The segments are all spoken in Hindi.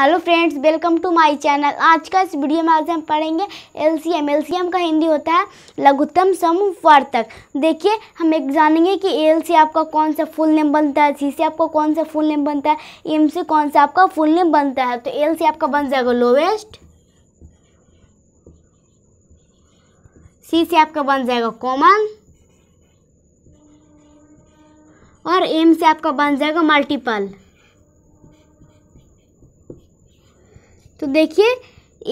hello friends welcome to my channel आज का इस वीडियो में आज हम पढ़ेंगे एलसीएम एलसीएम का हिंदी होता है लघुत्तम समूह वार्तक देखिए हम एक जानेंगे कि एल से आपका कौन सा फुल नेम बनता है सी से आपका कौन सा फुल नेम बनता है एम से कौन सा आपका फुल नेम बनता है तो एल से आपका बन जाएगा लोवेस्ट सी से आपका बन जाएगा कॉमन और एम से आपका बन जाएगा मल्टीपल देखिए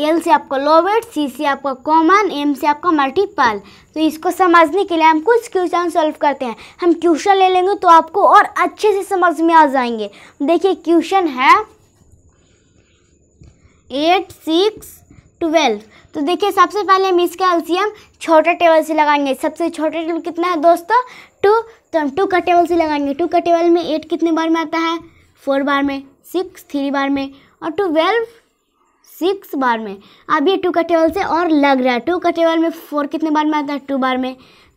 एल से आपका लोवेट सी से आपका कॉमन एम से आपका मल्टीपल तो इसको समझने के लिए हम कुछ क्वेश्चन सॉल्व करते हैं हम क्वेश्चन ले लेंगे तो आपको और अच्छे से समझ में आ जाएंगे देखिए क्वेश्चन है एट सिक्स ट्वेल्व तो देखिए सबसे पहले हम इसका एलसीएम छोटे टेबल से लगाएंगे सबसे छोटा टेबल कितना है दोस्तों टू तो हम टू का टेबल से लगाएंगे टू का टेबल में एट कितने बार में आता है फोर बार में सिक्स थ्री बार में और ट्वेल्व सिक्स बार में अब ये टू का टेबल से और लग रहा है टू का टेबल में फोर कितने बार में आता है टू बार में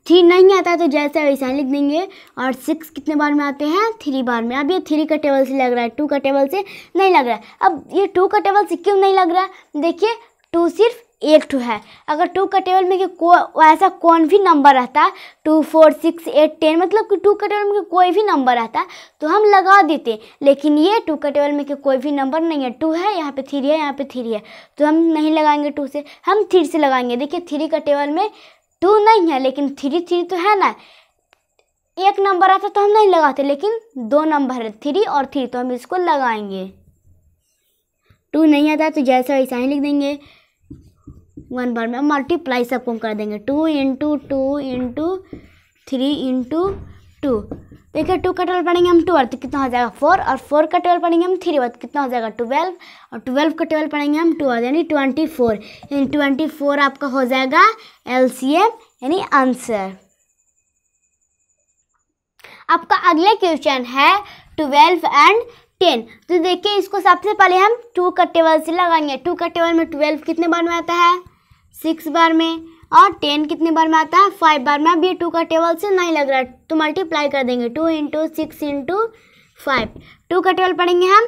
थ्री नहीं आता तो जैसे वैसा लिख देंगे और सिक्स कितने बार में आते हैं थ्री बार में अब ये थ्री का टेबल से लग रहा है टू का टेबल से नहीं लग रहा है अब ये टू का टेबल से क्यों नहीं लग रहा है देखिए टू सिर्फ एक टू है अगर टू का टेबल में को ऐसा कौन भी नंबर रहता two four six eight ten मतलब कि टू का टेबल में कोई भी नंबर रहता तो हम लगा देते लेकिन ये टू का टेबल में कोई भी नंबर नहीं है टू है यहाँ पे थ्री है यहाँ पे थ्री है तो हम नहीं लगाएंगे टू से हम थ्री से लगाएंगे देखिए थ्री का टेबल में टू नहीं है लेकिन थ्री थ्री तो है ना एक नंबर आता तो हम नहीं लगाते लेकिन दो नंबर है थ्री और थ्री तो हम इसको लगाएंगे टू नहीं आता तो जैसा वैसा ही लिख देंगे वन बार में मल्टीप्लाई सबको हम कर देंगे two into two into three into two देखिए टू का ट्वेल्व पढ़ेंगे हम ट्वेल्व तो कितना हो जाएगा फोर और फोर का ट्वेल्व पढ़ेंगे हम थ्री तो कितना हो जाएगा ट्वेल्व और ट्वेल्व का ट्वेल्व पढ़ेंगे हम टू ट्वेल्व यानी ट्वेंटी फोर यानी ट्वेंटी फोर आपका हो जाएगा एल सी एम यानी आंसर आपका अगले क्वेश्चन है ट्वेल्व एंड टेन तो देखिए इसको सबसे पहले हम टू का टेबल से लगाएंगे टू का टेबल में ट्वेल्व कितने बार में आता है सिक्स बार में और टेन कितने बार में आता है फाइव बार में अब ये टू का टेबल से नहीं लग रहा है तो मल्टीप्लाई कर देंगे two into six into five two का टेबल पढ़ेंगे हम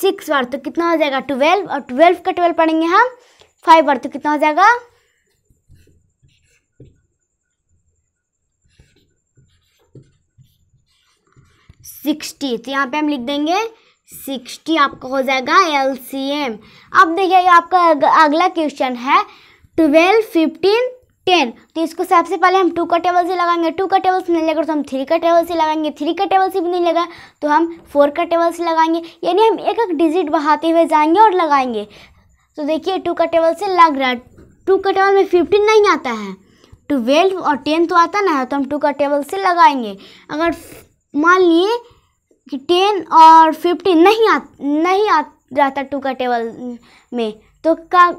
सिक्स बार तो कितना हो जाएगा ट्वेल्व और ट्वेल्व का ट्वेल्व पढ़ेंगे हम फाइव बार तो कितना हो जाएगा सिक्सटी तो यहाँ पे हम लिख देंगे सिक्सटी आपका हो जाएगा एल सी एम अब देखिए आपका अगला क्वेश्चन है ट्वेल्व फिफ्टीन टेन तो इसको सबसे पहले हम टू का टेबल से लगाएंगे टू का टेबल से नहीं लगा तो हम थ्री का टेबल से लगाएंगे थ्री का टेबल से भी नहीं लगा तो हम फोर का टेबल से लगाएंगे यानी हम एक एक डिजिट बहाते हुए जाएंगे और लगाएंगे तो देखिए टू का टेबल से लग रहा है टू का टेबल में फिफ्टीन नहीं आता है ट्वेल्व और टेन तो आता ना है तो हम टू का टेबल से लगाएंगे अगर मान लिए कि टेन और फिफ्टीन नहीं आ नहीं आ जाता टू का टेबल में तो का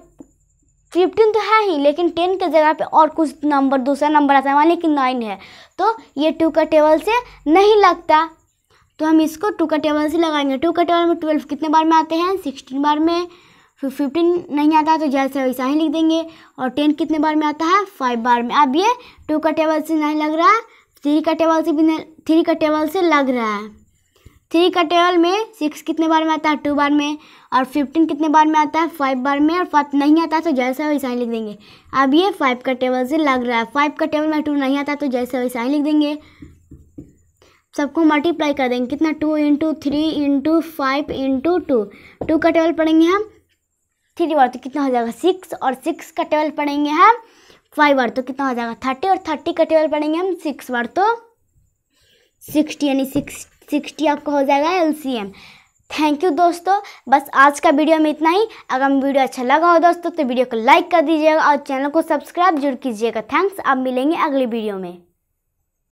फिफ्टीन तो है ही लेकिन टेन के जगह पे और कुछ नंबर दूसरा नंबर आता है मान लेकिन नाइन है तो ये टू का टेबल से नहीं लगता तो हम इसको टू का टेबल से लगाएंगे टू का टेबल में ट्वेल्व कितने बार में आते हैं सिक्सटीन बार में फिर फिफ्टीन नहीं आता तो जैसे वैसा ही लिख देंगे और टेन कितने बार में आता है फाइव बार में अब ये टू का टेबल से नहीं लग रहा है थ्री का टेबल से भी नहीं थ्री का टेबल से लग रहा है थ्री का टेबल में सिक्स कितने बार में आता है टू बार में और फिफ्टीन कितने बार में आता है फाइव बार में और फाइव नहीं आता तो जैसा वैसा ही लिख देंगे अब ये फाइव का टेबल से लग रहा है फाइव का टेबल में टू नहीं आता तो जैसा वैसा ही लिख देंगे सबको मल्टीप्लाई कर देंगे कितना two into three into five into two two का टेबल पढ़ेंगे हम थ्री बार तो कितना हो जाएगा सिक्स और सिक्स का टेबल पढ़ेंगे हम फाइव बार तो कितना हो जाएगा थर्टी और थर्टी का टेबल पढ़ेंगे हम सिक्स बार तो सिक्सटी यानी सिक्स सिक्सटी आपका हो जाएगा एलसीएम थैंक यू दोस्तों बस आज का वीडियो में इतना ही अगर वीडियो अच्छा लगा हो दोस्तों तो वीडियो को लाइक कर दीजिएगा और चैनल को सब्सक्राइब जरूर कीजिएगा थैंक्स आप मिलेंगे अगली वीडियो में